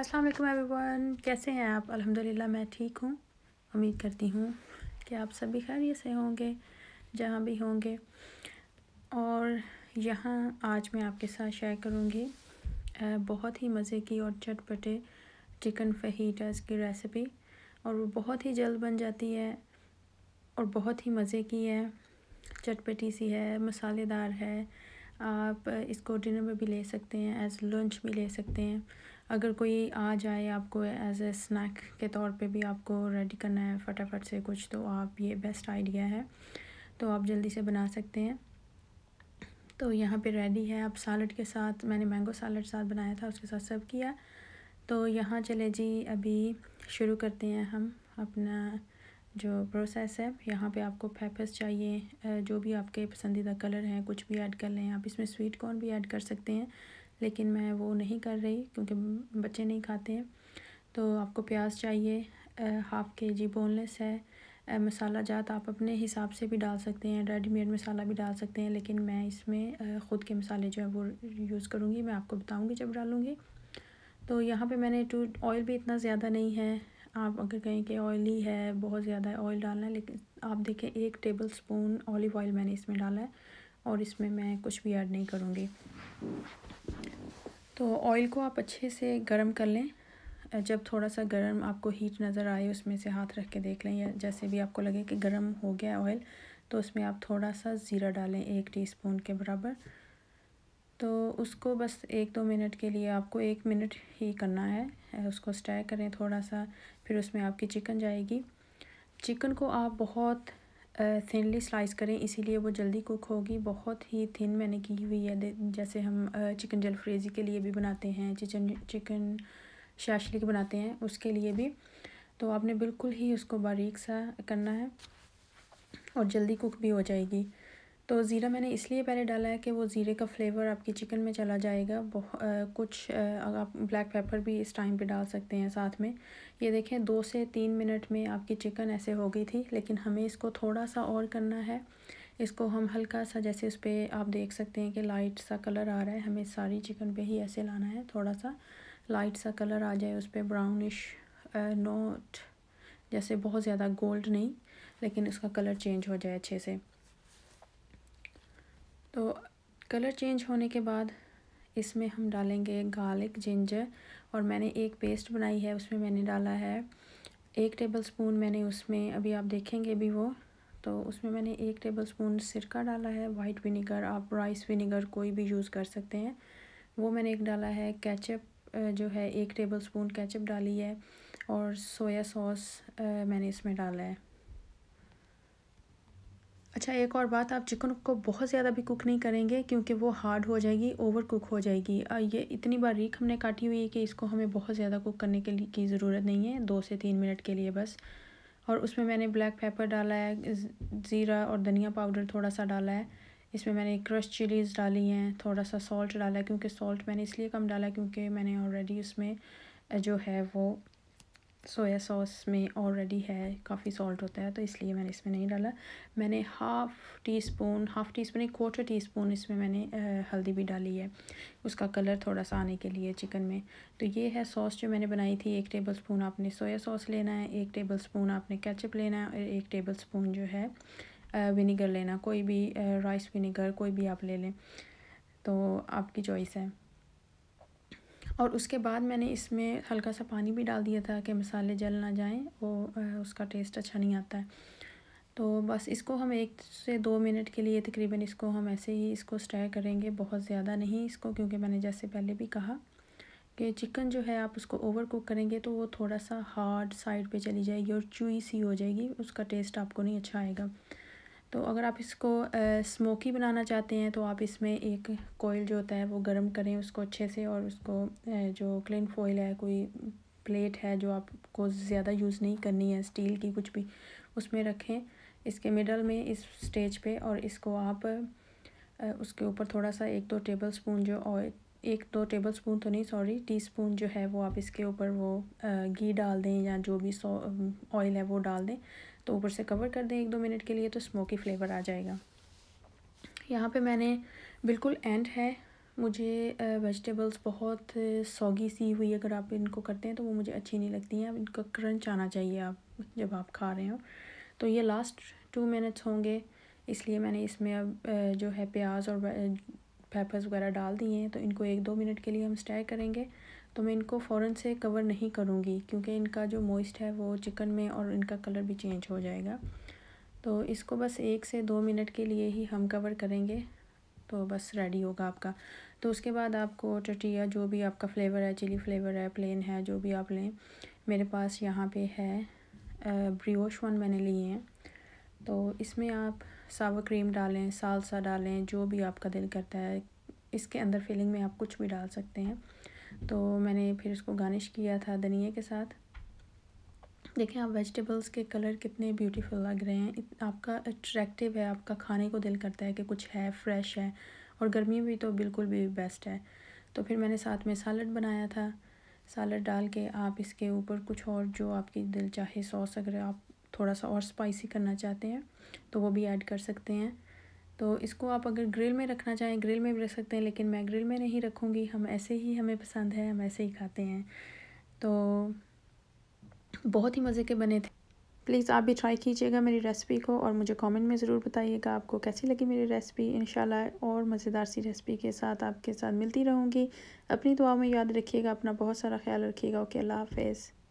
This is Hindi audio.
अस्सलाम वालेकुम एवरीवन कैसे हैं आप अल्हम्दुलिल्लाह मैं ठीक हूँ उम्मीद करती हूँ कि आप सभी खैरियत से होंगे जहाँ भी होंगे और यहाँ आज मैं आपके साथ शेयर करूँगी बहुत ही मज़े की और चटपटे चिकन फहीटास की रेसिपी और वो बहुत ही जल्द बन जाती है और बहुत ही मज़े की है चटपटी सी है मसालेदार है आप इसको डिनर में भी ले सकते हैं एज लंच भी ले सकते हैं अगर कोई आ जाए आपको एज ए स्नैक के तौर पे भी आपको रेडी करना है फटाफट से कुछ तो आप ये बेस्ट आइडिया है तो आप जल्दी से बना सकते हैं तो यहाँ पे रेडी है आप सैलड के साथ मैंने मैंगो सैलड साथ बनाया था उसके साथ सर्व किया तो यहाँ चले जी अभी शुरू करते हैं हम अपना जो प्रोसेस है यहाँ पे आपको फेफस चाहिए जो भी आपके पसंदीदा कलर हैं कुछ भी ऐड कर लें आप इसमें स्वीट कॉर्न भी ऐड कर सकते हैं लेकिन मैं वो नहीं कर रही क्योंकि बच्चे नहीं खाते हैं तो आपको प्याज चाहिए हाफ़ के जी बोनलेस है मसाला जात आप अपने हिसाब से भी डाल सकते हैं रेडीमेड मसाला भी डाल सकते हैं लेकिन मैं इसमें ख़ुद के मसाले जो है वो यूज़ करूँगी मैं आपको बताऊँगी जब डालूँगी तो यहाँ पे मैंने टू ऑयल भी इतना ज़्यादा नहीं है आप अगर कहें कि ऑयली है बहुत ज़्यादा ऑयल डालना है लेकिन आप देखें एक टेबल स्पून ऑलिव ऑयल मैंने इसमें डाला है और इसमें मैं कुछ भी ऐड नहीं करूँगी तो ऑयल को आप अच्छे से गर्म कर लें जब थोड़ा सा गर्म आपको हीट नज़र आए उसमें से हाथ रख के देख लें या जैसे भी आपको लगे कि गर्म हो गया ऑयल तो उसमें आप थोड़ा सा ज़ीरा डालें एक टीस्पून के बराबर तो उसको बस एक दो मिनट के लिए आपको एक मिनट ही करना है उसको स्टैक करें थोड़ा सा फिर उसमें आपकी चिकन जाएगी चिकन को आप बहुत थिनली स्लाइस करें इसीलिए वो जल्दी कुक होगी बहुत ही थिन मैंने की हुई है जैसे हम चिकन जल फ्रेजी के लिए भी बनाते हैं चिकन चिकन के बनाते हैं उसके लिए भी तो आपने बिल्कुल ही उसको बारीक सा करना है और जल्दी कुक भी हो जाएगी तो ज़ीरा मैंने इसलिए पहले डाला है कि वो ज़ीरे का फ्लेवर आपकी चिकन में चला जाएगा बहुत कुछ अगर आप ब्लैक पेपर भी इस टाइम पे डाल सकते हैं साथ में ये देखें दो से तीन मिनट में आपकी चिकन ऐसे हो गई थी लेकिन हमें इसको थोड़ा सा और करना है इसको हम हल्का सा जैसे उस पर आप देख सकते हैं कि लाइट सा कलर आ रहा है हमें सारी चिकन पर ही ऐसे लाना है थोड़ा सा लाइट सा कलर आ जाए उस पर ब्राउनिश नोट जैसे बहुत ज़्यादा गोल्ड नहीं लेकिन उसका कलर चेंज हो जाए अच्छे से तो कलर चेंज होने के बाद इसमें हम डालेंगे गार्लिक जिंजर और मैंने एक पेस्ट बनाई है उसमें मैंने डाला है एक टेबल स्पून मैंने उसमें अभी आप देखेंगे भी वो तो उसमें मैंने एक टेबल स्पून सिरका डाला है वाइट विनीगर आप राइस विनीगर कोई भी यूज़ कर सकते हैं वो मैंने एक डाला है कैचअप जो है एक टेबल स्पून कैचअप डाली है और सोया सॉस मैंने इसमें डाला है अच्छा एक और बात आप चिकन को बहुत ज़्यादा भी कुक नहीं करेंगे क्योंकि वो हार्ड हो जाएगी ओवर कुक हो जाएगी ये इतनी बारीक हमने काटी हुई है कि इसको हमें बहुत ज़्यादा कुक करने के लिए की ज़रूरत नहीं है दो से तीन मिनट के लिए बस और उसमें मैंने ब्लैक पेपर डाला है ज़ीरा और धनिया पाउडर थोड़ा सा डाला है इसमें मैंने क्रश चिलीज़ डाली हैं थोड़ा सा सॉल्ट डाला है क्योंकि सॉल्ट मैंने इसलिए कम डाला क्योंकि मैंने ऑलरेडी उसमें जो है वो सोया सॉस में ऑलरेडी है काफ़ी सॉल्ट होता है तो इसलिए मैंने इसमें नहीं डाला मैंने half teaspoon half teaspoon एक क्वार्टर टी स्पून इसमें मैंने हल्दी भी डाली है उसका कलर थोड़ा सा आने के लिए चिकन में तो ये है सॉस जो मैंने बनाई थी एक टेबल स्पून आपने सोया सॉस लेना है एक टेबल स्पून आपने कैचअप लेना है और एक टेबल स्पून जो है विनीगर लेना कोई भी राइस विनीगर कोई भी आप ले लें तो आपकी चॉइस है और उसके बाद मैंने इसमें हल्का सा पानी भी डाल दिया था कि मसाले जल ना जाएं वो उसका टेस्ट अच्छा नहीं आता है तो बस इसको हम एक से दो मिनट के लिए तकरीबन इसको हम ऐसे ही इसको स्टर करेंगे बहुत ज़्यादा नहीं इसको क्योंकि मैंने जैसे पहले भी कहा कि चिकन जो है आप उसको ओवर कुक करेंगे तो वो थोड़ा सा हार्ड साइड पे चली जाएगी और चुई सी हो जाएगी उसका टेस्ट आपको नहीं अच्छा आएगा तो अगर आप इसको स्मोकी बनाना चाहते हैं तो आप इसमें एक कोयल जो होता है वो गर्म करें उसको अच्छे से और उसको जो क्लिन फॉइल है कोई प्लेट है जो आपको ज़्यादा यूज़ नहीं करनी है स्टील की कुछ भी उसमें रखें इसके मिडल में इस स्टेज पे और इसको आप उसके ऊपर थोड़ा सा एक दो टेबल स्पून जो और एक दो टेबल स्पून तो नहीं सॉरी टी स्पून जो है वो आप इसके ऊपर वो घी डाल दें या जो भी ऑयल है वो डाल दें तो ऊपर से कवर कर दें एक दो मिनट के लिए तो स्मोकी फ्लेवर आ जाएगा यहाँ पे मैंने बिल्कुल एंड है मुझे वेजिटेबल्स बहुत सौगी सी हुई अगर आप इनको करते हैं तो वो मुझे अच्छी नहीं लगती हैं इनका क्रंच आना चाहिए आप जब आप खा रहे हो तो ये लास्ट टू मिनट्स होंगे इसलिए मैंने इसमें अब जो है प्याज और पेपर्स वगैरह डाल दिए हैं तो इनको एक दो मिनट के लिए हम स्टे करेंगे तो मैं इनको फ़ौरन से कवर नहीं करूँगी क्योंकि इनका जो मोइस्ट है वो चिकन में और इनका कलर भी चेंज हो जाएगा तो इसको बस एक से दो मिनट के लिए ही हम कवर करेंगे तो बस रेडी होगा आपका तो उसके बाद आपको टटिया जो भी आपका फ्लेवर है चिली फ्लेवर है प्लेन है जो भी आप लें मेरे पास यहाँ पे है ब्रियोश वन मैंने लिए हैं तो इसमें आप सावर क्रीम डालें सालसा डालें जो भी आपका दिल करता है इसके अंदर फिलिंग में आप कुछ भी डाल सकते हैं तो मैंने फिर उसको गार्निश किया था धनिया के साथ देखें आप वेजिटेबल्स के कलर कितने ब्यूटीफुल लग रहे हैं आपका अट्रैक्टिव है आपका खाने को दिल करता है कि कुछ है फ्रेश है और गर्मी में तो बिल्कुल भी बेस्ट है तो फिर मैंने साथ में सालड बनाया था सालड डाल के आप इसके ऊपर कुछ और जो आपकी दिल चाहे सॉस अगर आप थोड़ा सा और स्पाइसी करना चाहते हैं तो वो भी ऐड कर सकते हैं तो इसको आप अगर ग्रिल में रखना चाहें ग्रिल में भी रख सकते हैं लेकिन मैं ग्रिल में नहीं रखूँगी हम ऐसे ही हमें पसंद है हम ऐसे ही खाते हैं तो बहुत ही मज़े के बने थे प्लीज़ आप भी ट्राई कीजिएगा मेरी रेसिपी को और मुझे कमेंट में ज़रूर बताइएगा आपको कैसी लगी मेरी रेसिपी इन और मज़ेदार सी रेसिपी के साथ आपके साथ मिलती रहूँगी अपनी दुआ में याद रखिएगा अपना बहुत सारा ख्याल रखिएगा ओके अल्लाह हाफिज़